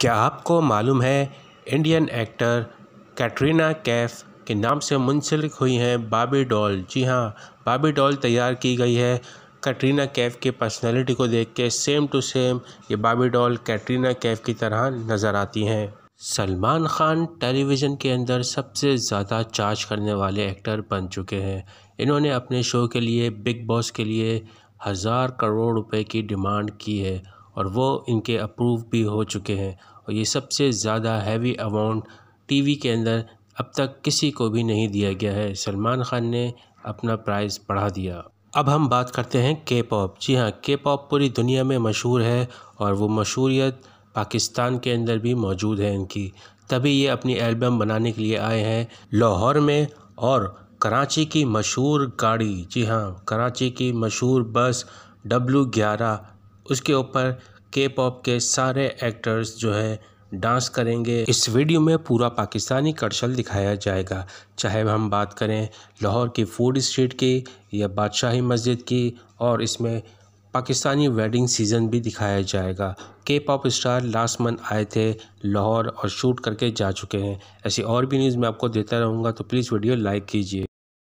क्या आपको मालूम है इंडियन एक्टर कैटरीना कैफ के नाम से मुंसलिक हुई हैं बाबी डॉल जी हाँ बाबी डॉल तैयार की गई है कैटरीना कैफ के पर्सनैलिटी को देख के सेम टू सेम ये बाबी डॉल कैटरीना कैफ की तरह नज़र आती हैं सलमान खान टेलीविज़न के अंदर सबसे ज़्यादा चार्ज करने वाले एक्टर बन चुके हैं इन्होंने अपने शो के लिए बिग बॉस के लिए हज़ार करोड़ रुपए की डिमांड की है और वो इनके अप्रूव भी हो चुके हैं और ये सबसे ज़्यादा हैवी अमाउंट टीवी के अंदर अब तक किसी को भी नहीं दिया गया है सलमान खान ने अपना प्राइस बढ़ा दिया अब हम बात करते हैं के पॉप जी हाँ के पॉप पूरी दुनिया में मशहूर है और वो मशहूरियत पाकिस्तान के अंदर भी मौजूद है इनकी तभी ये अपनी एल्बम बनाने के लिए आए हैं लाहौर में और कराची की मशहूर गाड़ी जी हाँ कराची की मशहूर बस डब्लू ग्यारह उसके ऊपर के पॉप के सारे एक्टर्स जो है डांस करेंगे इस वीडियो में पूरा पाकिस्तानी कल्चर दिखाया जाएगा चाहे हम बात करें लाहौर की फूड स्ट्रीट की या बादशाही मस्जिद की और इसमें पाकिस्तानी वेडिंग सीज़न भी दिखाया जाएगा के पॉप स्टार लास्ट मंथ आए थे लाहौर और शूट करके जा चुके हैं ऐसी और भी न्यूज़ मैं आपको देता रहूँगा तो प्लीज़ वीडियो लाइक कीजिए